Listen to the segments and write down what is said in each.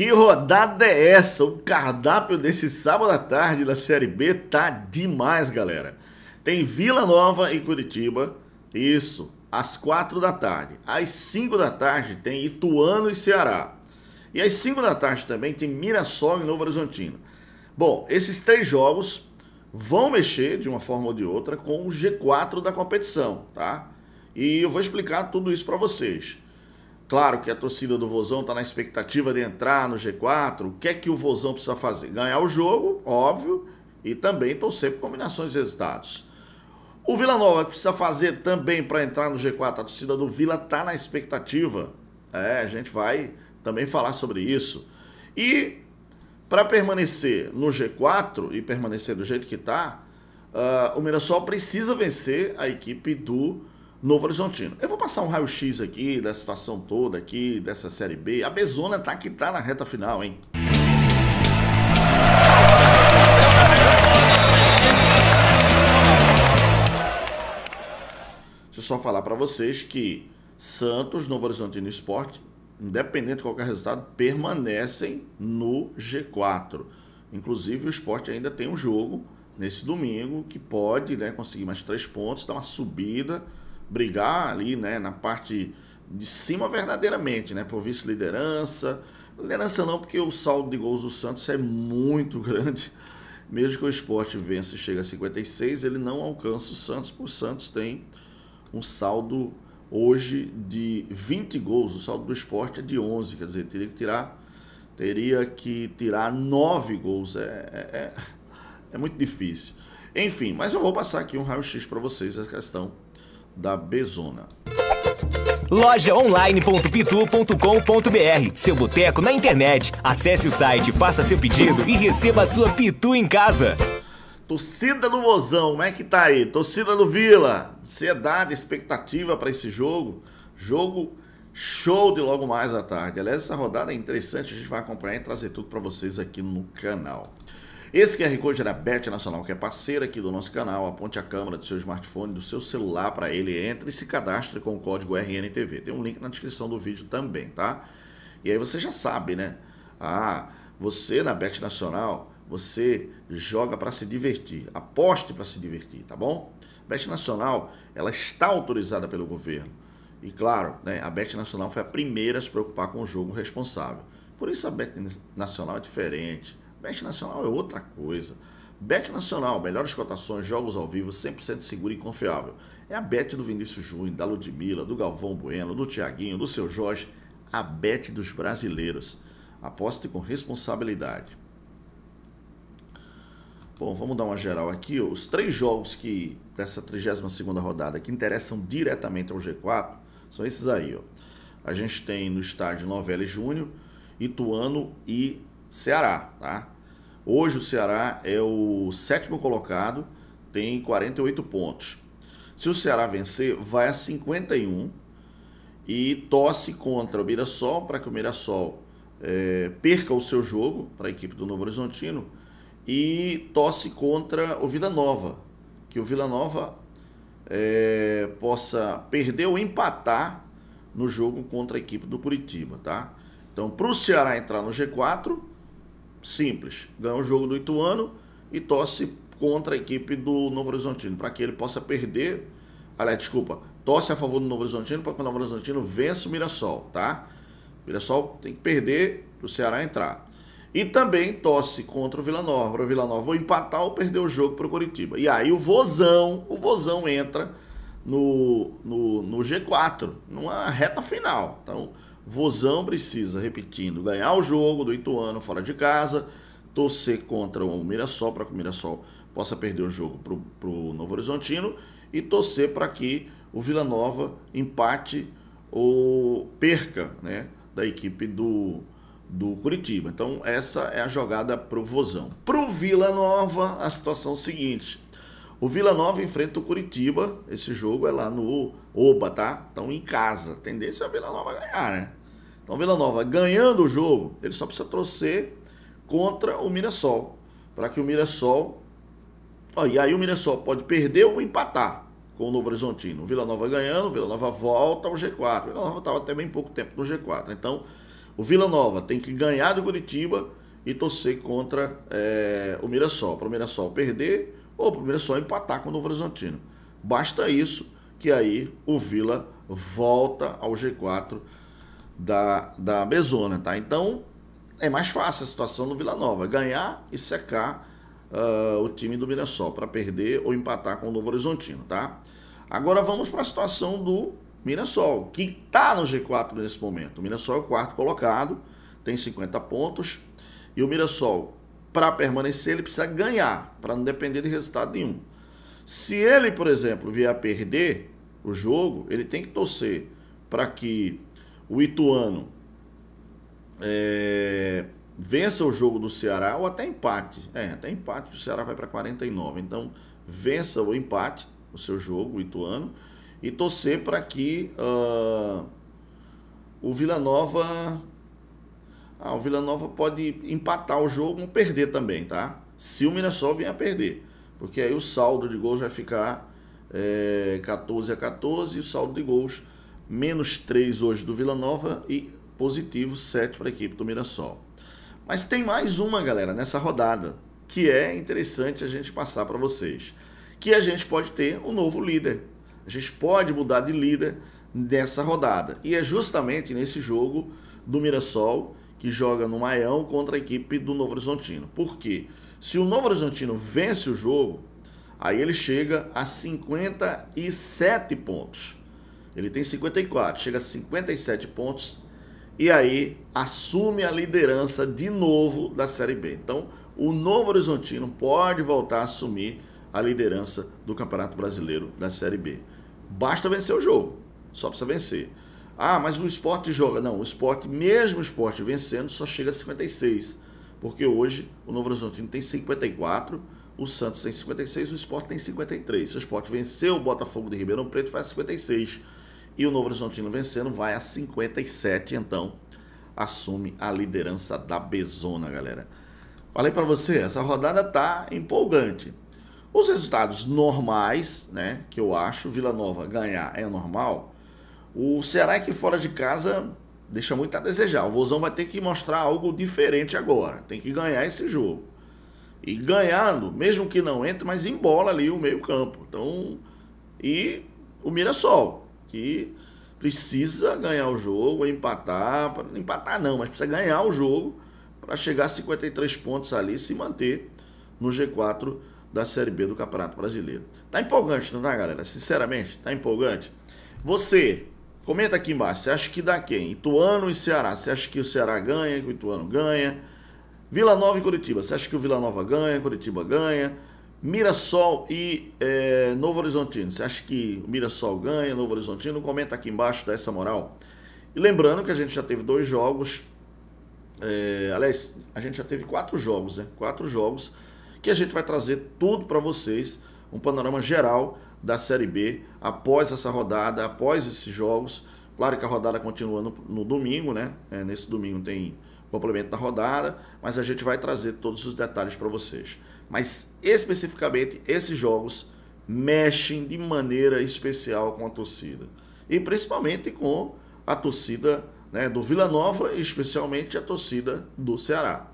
Que rodada é essa? O cardápio desse sábado à tarde da Série B tá demais, galera. Tem Vila Nova e Curitiba, isso, às 4 da tarde. Às 5 da tarde tem Ituano e Ceará. E às 5 da tarde também tem Mirassol e Novo Horizontino. Bom, esses três jogos vão mexer de uma forma ou de outra com o G4 da competição, tá? E eu vou explicar tudo isso para vocês. Claro que a torcida do Vozão está na expectativa de entrar no G4. O que é que o Vozão precisa fazer? Ganhar o jogo, óbvio, e também torcer por combinações de resultados. O Vila Nova precisa fazer também para entrar no G4. A torcida do Vila está na expectativa. É, a gente vai também falar sobre isso. E para permanecer no G4 e permanecer do jeito que está, uh, ah, o Mirassol precisa vencer a equipe do Novo Horizontino. Eu vou passar um raio-x aqui da situação toda aqui, dessa Série B. A Bezona tá que tá na reta final, hein? Deixa eu só falar para vocês que Santos, Novo Horizontino e Sport, independente de qualquer resultado, permanecem no G4. Inclusive, o Sport ainda tem um jogo nesse domingo que pode né, conseguir mais três pontos, dar uma subida brigar ali, né, na parte de cima verdadeiramente, né, por vice-liderança. Liderança não, porque o saldo de gols do Santos é muito grande. Mesmo que o esporte vença e chegue a 56, ele não alcança o Santos, porque o Santos tem um saldo hoje de 20 gols. O saldo do esporte é de 11, quer dizer, teria que tirar, teria que tirar 9 gols. É, é, é, é muito difícil. Enfim, mas eu vou passar aqui um raio-x para vocês a questão da Bezona. Lojaonline.pitu.com.br Seu boteco na internet. Acesse o site, faça seu pedido e receba a sua Pitu em casa. Torcida do Vozão, como é que tá aí? Torcida do Vila, ansiedade, expectativa para esse jogo. Jogo show de logo mais à tarde. Aliás, essa rodada é interessante, a gente vai acompanhar e trazer tudo para vocês aqui no canal. Esse QR Code é da Bet Nacional, que é parceira aqui do nosso canal. Aponte a câmera do seu smartphone, do seu celular para ele, entre e se cadastre com o código RNTV. Tem um link na descrição do vídeo também, tá? E aí você já sabe, né? Ah, você na Bet Nacional, você joga para se divertir, aposte para se divertir, tá bom? A Bet Nacional, ela está autorizada pelo governo. E claro, né, a Bet Nacional foi a primeira a se preocupar com o jogo responsável. Por isso a Bet Nacional é diferente Bet Nacional é outra coisa. Bet Nacional, melhores cotações, jogos ao vivo, 100% seguro e confiável. É a Bet do Vinícius Júnior, da Ludmilla, do Galvão Bueno, do Tiaguinho, do Seu Jorge, a Bet dos brasileiros. Aposte com responsabilidade. Bom, vamos dar uma geral aqui. Os três jogos que dessa 32ª rodada que interessam diretamente ao G4 são esses aí. Ó. A gente tem no estádio Novelli Júnior, Ituano e Ceará, tá? Hoje o Ceará é o sétimo colocado, tem 48 pontos. Se o Ceará vencer, vai a 51 e tosse contra o Mirassol para que o Mirassol é, perca o seu jogo para a equipe do Novo Horizontino e tosse contra o Vila Nova, que o Vila Nova é, possa perder ou empatar no jogo contra a equipe do Curitiba, tá? Então, para o Ceará entrar no G4, Simples. Ganha o jogo do Ituano e torce contra a equipe do Novo Horizontino, para que ele possa perder. Aliás, desculpa, torce a favor do Novo Horizontino para que o Novo Horizontino vença o Mirassol, tá? O Mirassol tem que perder para o Ceará entrar. E também torce contra o Vila Nova, para o Vila Nova ou empatar ou perder o jogo para o Curitiba. E aí o Vozão, o Vozão entra no, no, no G4, numa reta final. Então, Vozão precisa, repetindo, ganhar o jogo do Ituano fora de casa, torcer contra o Mirassol, para que o Mirassol possa perder o jogo para o Novo Horizontino, e torcer para que o Vila Nova empate ou perca né, da equipe do, do Curitiba. Então, essa é a jogada para o Vozão. Para o Vila Nova, a situação é seguinte. O Vila Nova enfrenta o Curitiba. Esse jogo é lá no Oba, tá? Então em casa. Tendência é o Vila Nova ganhar, né? Então o Vila Nova ganhando o jogo, ele só precisa torcer contra o Mirassol. Para que o Mirassol. Ó, e aí o Mirassol pode perder ou empatar com o Novo Horizontino. O Vila Nova ganhando, o Vila Nova volta ao G4. O Vila Nova estava até bem pouco tempo no G4. Então o Vila Nova tem que ganhar do Curitiba e torcer contra é, o Mirassol. Para o Mirassol perder o primeiro é só empatar com o Novo Horizontino. Basta isso que aí o Vila volta ao G4 da, da Bezona, tá? Então é mais fácil a situação do Vila Nova, ganhar e secar uh, o time do Mirassol para perder ou empatar com o Novo Horizontino, tá? Agora vamos para a situação do Mirassol, que está no G4 nesse momento. O Mirassol é o quarto colocado, tem 50 pontos. E o Mirassol para permanecer, ele precisa ganhar, para não depender de resultado nenhum. Se ele, por exemplo, vier a perder o jogo, ele tem que torcer para que o Ituano é, vença o jogo do Ceará ou até empate. É, até empate, o Ceará vai para 49. Então, vença o empate, o seu jogo, o Ituano, e torcer para que uh, o Vila Nova ah, o Vila Nova pode empatar o jogo ou perder também, tá? Se o Mirassol vier a perder. Porque aí o saldo de gols vai ficar é, 14 a 14 e o saldo de gols menos 3 hoje do Vila Nova e positivo 7 para a equipe do Mirassol. Mas tem mais uma, galera, nessa rodada, que é interessante a gente passar para vocês. Que a gente pode ter um novo líder. A gente pode mudar de líder nessa rodada. E é justamente nesse jogo do Mirassol que joga no Maião contra a equipe do Novo Horizontino. Por quê? Se o Novo Horizontino vence o jogo, aí ele chega a 57 pontos. Ele tem 54, chega a 57 pontos e aí assume a liderança de novo da Série B. Então, o Novo Horizontino pode voltar a assumir a liderança do Campeonato Brasileiro da Série B. Basta vencer o jogo, só precisa vencer. Ah, mas o esporte joga. Não, o esporte, mesmo o esporte vencendo, só chega a 56. Porque hoje o Novo Horizontino tem 54, o Santos tem 56, o esporte tem 53. Se o esporte venceu o Botafogo de Ribeirão Preto, vai a 56. E o Novo Horizontino vencendo vai a 57. Então, assume a liderança da Bezona, galera. Falei para você, essa rodada tá empolgante. Os resultados normais, né, que eu acho, Vila Nova ganhar é normal. O Ceará que fora de casa deixa muito a desejar. O Vozão vai ter que mostrar algo diferente agora. Tem que ganhar esse jogo. E ganhando, mesmo que não entre, mas embola ali o meio-campo. Então, e o Mirassol, que precisa ganhar o jogo, empatar, empatar não, mas precisa ganhar o jogo para chegar a 53 pontos ali e se manter no G4 da Série B do Campeonato Brasileiro. Tá empolgante, não tá, galera? Sinceramente, tá empolgante. Você Comenta aqui embaixo, você acha que dá quem? Ituano e Ceará, você acha que o Ceará ganha, que o Ituano ganha? Vila Nova e Curitiba, você acha que o Vila Nova ganha, Curitiba ganha? Mirassol e é, Novo Horizontino, você acha que o Mirassol ganha, Novo Horizontino? Comenta aqui embaixo, dá essa moral. E lembrando que a gente já teve dois jogos, é, aliás, a gente já teve quatro jogos, né? Quatro jogos que a gente vai trazer tudo para vocês um panorama geral da Série B após essa rodada, após esses jogos. Claro que a rodada continua no, no domingo, né? É, nesse domingo tem complemento da rodada, mas a gente vai trazer todos os detalhes para vocês. Mas especificamente esses jogos mexem de maneira especial com a torcida e principalmente com a torcida né, do Vila Nova e especialmente a torcida do Ceará.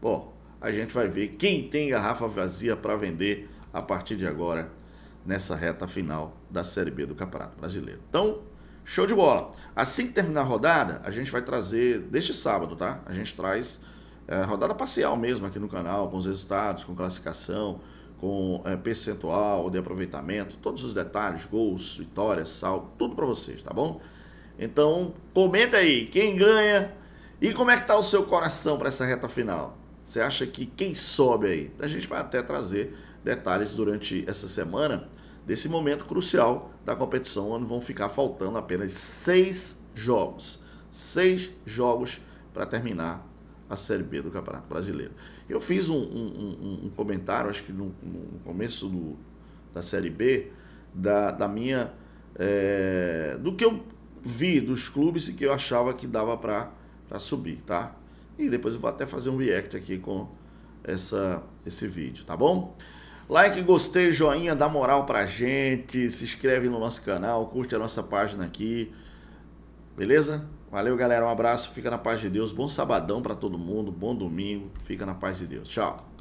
Bom, a gente vai ver quem tem garrafa vazia para vender a partir de agora nessa reta final da Série B do Campeonato Brasileiro. Então, show de bola. Assim que terminar a rodada, a gente vai trazer deste sábado, tá? A gente traz é, rodada parcial mesmo aqui no canal, com os resultados, com classificação, com é, percentual de aproveitamento, todos os detalhes, gols, vitórias, sal, tudo para vocês, tá bom? Então, comenta aí quem ganha e como é que tá o seu coração para essa reta final. Você acha que quem sobe aí? A gente vai até trazer detalhes durante essa semana desse momento crucial da competição, onde vão ficar faltando apenas seis jogos. Seis jogos para terminar a Série B do Campeonato Brasileiro. Eu fiz um, um, um comentário, acho que no, no começo do, da Série B, da, da minha. É, do que eu vi dos clubes e que eu achava que dava para subir, tá? E depois eu vou até fazer um react aqui com essa, esse vídeo, tá bom? Like, gostei, joinha, dá moral pra gente, se inscreve no nosso canal, curte a nossa página aqui. Beleza? Valeu, galera. Um abraço, fica na paz de Deus. Bom sabadão para todo mundo, bom domingo. Fica na paz de Deus. Tchau.